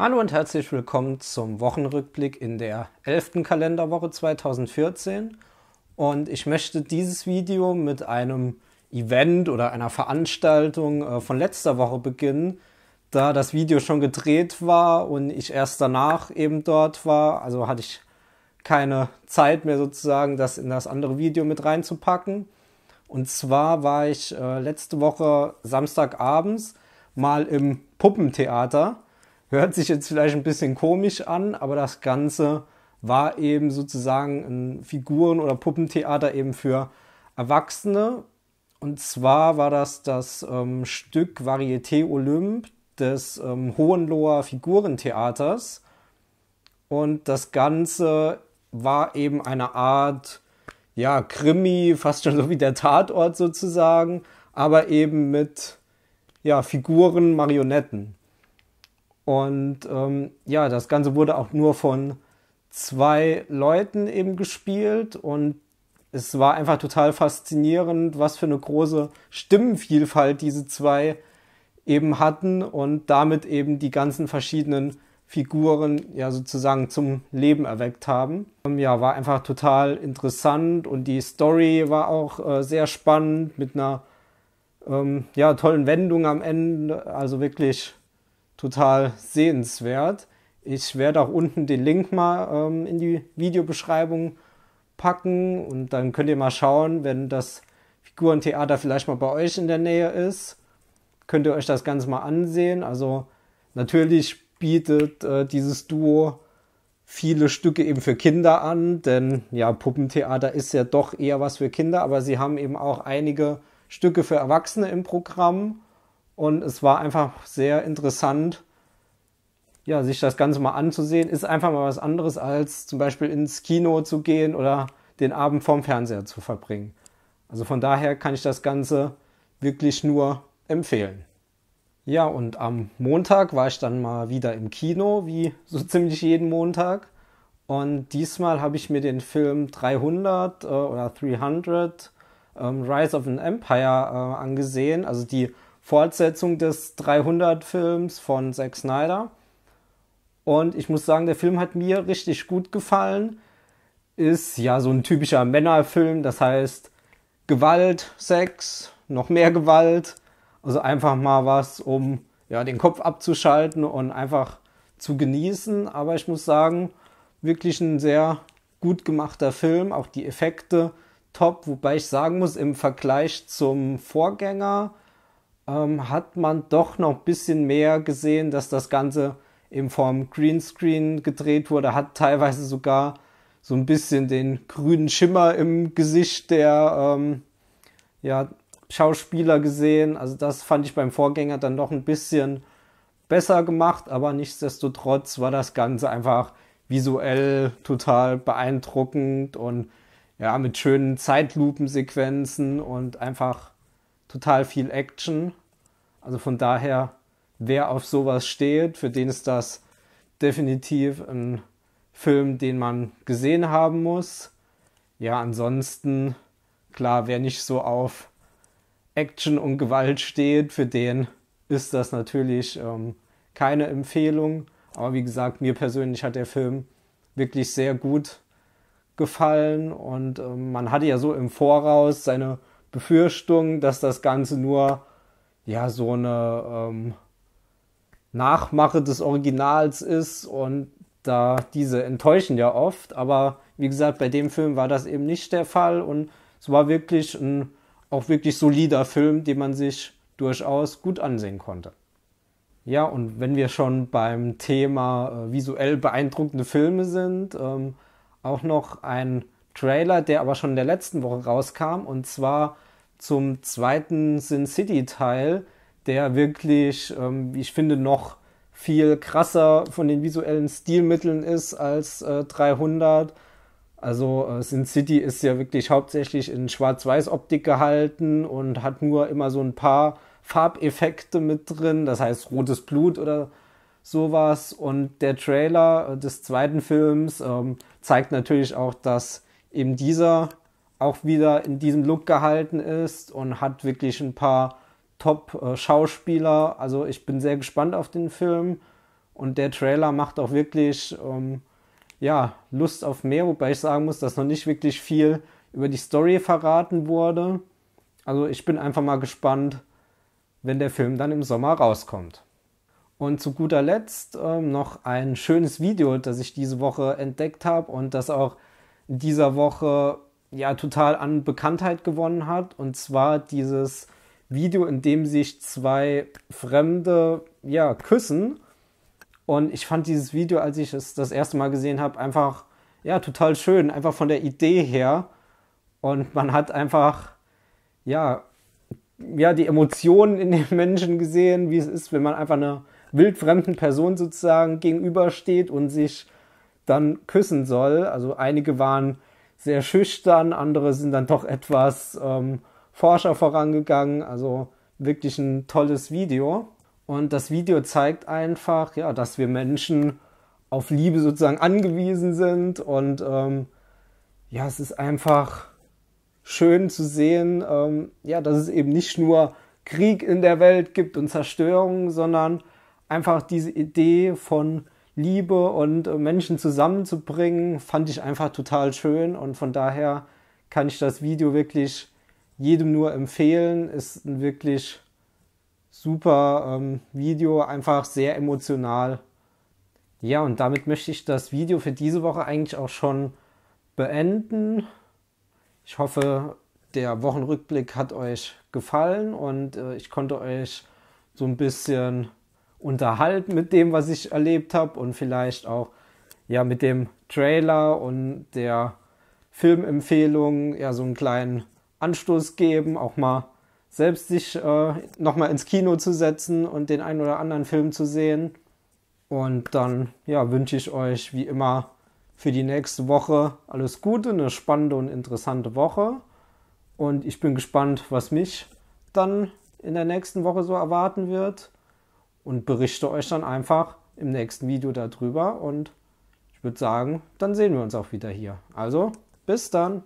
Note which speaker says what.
Speaker 1: Hallo und herzlich willkommen zum Wochenrückblick in der 11. Kalenderwoche 2014. Und ich möchte dieses Video mit einem Event oder einer Veranstaltung äh, von letzter Woche beginnen, da das Video schon gedreht war und ich erst danach eben dort war. Also hatte ich keine Zeit mehr sozusagen, das in das andere Video mit reinzupacken. Und zwar war ich äh, letzte Woche Samstagabends mal im Puppentheater Hört sich jetzt vielleicht ein bisschen komisch an, aber das Ganze war eben sozusagen ein Figuren- oder Puppentheater eben für Erwachsene. Und zwar war das das ähm, Stück Varieté Olymp des ähm, Hohenloher Figurentheaters. Und das Ganze war eben eine Art, ja, Krimi, fast schon so wie der Tatort sozusagen, aber eben mit, ja, Figuren, Marionetten. Und ähm, ja, das Ganze wurde auch nur von zwei Leuten eben gespielt und es war einfach total faszinierend, was für eine große Stimmenvielfalt diese zwei eben hatten und damit eben die ganzen verschiedenen Figuren ja sozusagen zum Leben erweckt haben. Ähm, ja, war einfach total interessant und die Story war auch äh, sehr spannend mit einer ähm, ja, tollen Wendung am Ende. Also wirklich total sehenswert. Ich werde auch unten den Link mal ähm, in die Videobeschreibung packen und dann könnt ihr mal schauen, wenn das Figurentheater vielleicht mal bei euch in der Nähe ist, könnt ihr euch das Ganze mal ansehen. Also natürlich bietet äh, dieses Duo viele Stücke eben für Kinder an, denn ja, Puppentheater ist ja doch eher was für Kinder, aber sie haben eben auch einige Stücke für Erwachsene im Programm. Und es war einfach sehr interessant, ja, sich das Ganze mal anzusehen. Ist einfach mal was anderes, als zum Beispiel ins Kino zu gehen oder den Abend vorm Fernseher zu verbringen. Also von daher kann ich das Ganze wirklich nur empfehlen. Ja, und am Montag war ich dann mal wieder im Kino, wie so ziemlich jeden Montag. Und diesmal habe ich mir den Film 300 äh, oder 300 ähm, Rise of an Empire äh, angesehen, also die Fortsetzung des 300-Films von Zack Snyder. Und ich muss sagen, der Film hat mir richtig gut gefallen. Ist ja so ein typischer Männerfilm, das heißt Gewalt, Sex, noch mehr Gewalt. Also einfach mal was, um ja, den Kopf abzuschalten und einfach zu genießen. Aber ich muss sagen, wirklich ein sehr gut gemachter Film. Auch die Effekte top, wobei ich sagen muss, im Vergleich zum Vorgänger ähm, hat man doch noch ein bisschen mehr gesehen, dass das Ganze eben vom Greenscreen gedreht wurde, hat teilweise sogar so ein bisschen den grünen Schimmer im Gesicht der ähm, ja, Schauspieler gesehen. Also das fand ich beim Vorgänger dann noch ein bisschen besser gemacht, aber nichtsdestotrotz war das Ganze einfach visuell total beeindruckend und ja, mit schönen Zeitlupensequenzen und einfach total viel Action. Also von daher, wer auf sowas steht, für den ist das definitiv ein Film, den man gesehen haben muss. Ja, ansonsten, klar, wer nicht so auf Action und Gewalt steht, für den ist das natürlich ähm, keine Empfehlung. Aber wie gesagt, mir persönlich hat der Film wirklich sehr gut gefallen und ähm, man hatte ja so im Voraus seine Befürchtung, dass das Ganze nur ja, so eine ähm, Nachmache des Originals ist und da diese enttäuschen ja oft, aber wie gesagt, bei dem Film war das eben nicht der Fall und es war wirklich ein auch wirklich solider Film, den man sich durchaus gut ansehen konnte. Ja, und wenn wir schon beim Thema äh, visuell beeindruckende Filme sind, ähm, auch noch ein Trailer, der aber schon in der letzten Woche rauskam, und zwar zum zweiten Sin City Teil, der wirklich, ähm, ich finde, noch viel krasser von den visuellen Stilmitteln ist als äh, 300. Also äh, Sin City ist ja wirklich hauptsächlich in Schwarz-Weiß-Optik gehalten und hat nur immer so ein paar Farbeffekte mit drin, das heißt rotes Blut oder sowas. Und der Trailer äh, des zweiten Films ähm, zeigt natürlich auch, dass eben dieser auch wieder in diesem Look gehalten ist und hat wirklich ein paar Top-Schauspieler. Also ich bin sehr gespannt auf den Film und der Trailer macht auch wirklich ähm, ja, Lust auf mehr, wobei ich sagen muss, dass noch nicht wirklich viel über die Story verraten wurde. Also ich bin einfach mal gespannt, wenn der Film dann im Sommer rauskommt. Und zu guter Letzt ähm, noch ein schönes Video, das ich diese Woche entdeckt habe und das auch in dieser Woche ja total an Bekanntheit gewonnen hat. Und zwar dieses Video, in dem sich zwei Fremde ja küssen. Und ich fand dieses Video, als ich es das erste Mal gesehen habe, einfach ja total schön, einfach von der Idee her. Und man hat einfach ja ja die Emotionen in den Menschen gesehen, wie es ist, wenn man einfach einer wildfremden Person sozusagen gegenübersteht und sich dann küssen soll. Also einige waren sehr schüchtern, andere sind dann doch etwas ähm, forscher vorangegangen. Also wirklich ein tolles Video. Und das Video zeigt einfach, ja, dass wir Menschen auf Liebe sozusagen angewiesen sind. Und ähm, ja, es ist einfach schön zu sehen, ähm, ja, dass es eben nicht nur Krieg in der Welt gibt und Zerstörung, sondern einfach diese Idee von Liebe und äh, Menschen zusammenzubringen, fand ich einfach total schön und von daher kann ich das Video wirklich jedem nur empfehlen. Ist ein wirklich super ähm, Video, einfach sehr emotional. Ja, und damit möchte ich das Video für diese Woche eigentlich auch schon beenden. Ich hoffe, der Wochenrückblick hat euch gefallen und äh, ich konnte euch so ein bisschen unterhalten mit dem, was ich erlebt habe und vielleicht auch ja mit dem Trailer und der Filmempfehlung ja so einen kleinen Anstoß geben, auch mal selbst sich äh, nochmal ins Kino zu setzen und den einen oder anderen Film zu sehen. Und dann ja, wünsche ich euch wie immer für die nächste Woche alles Gute, eine spannende und interessante Woche. Und ich bin gespannt, was mich dann in der nächsten Woche so erwarten wird und berichte euch dann einfach im nächsten Video darüber und ich würde sagen, dann sehen wir uns auch wieder hier. Also, bis dann!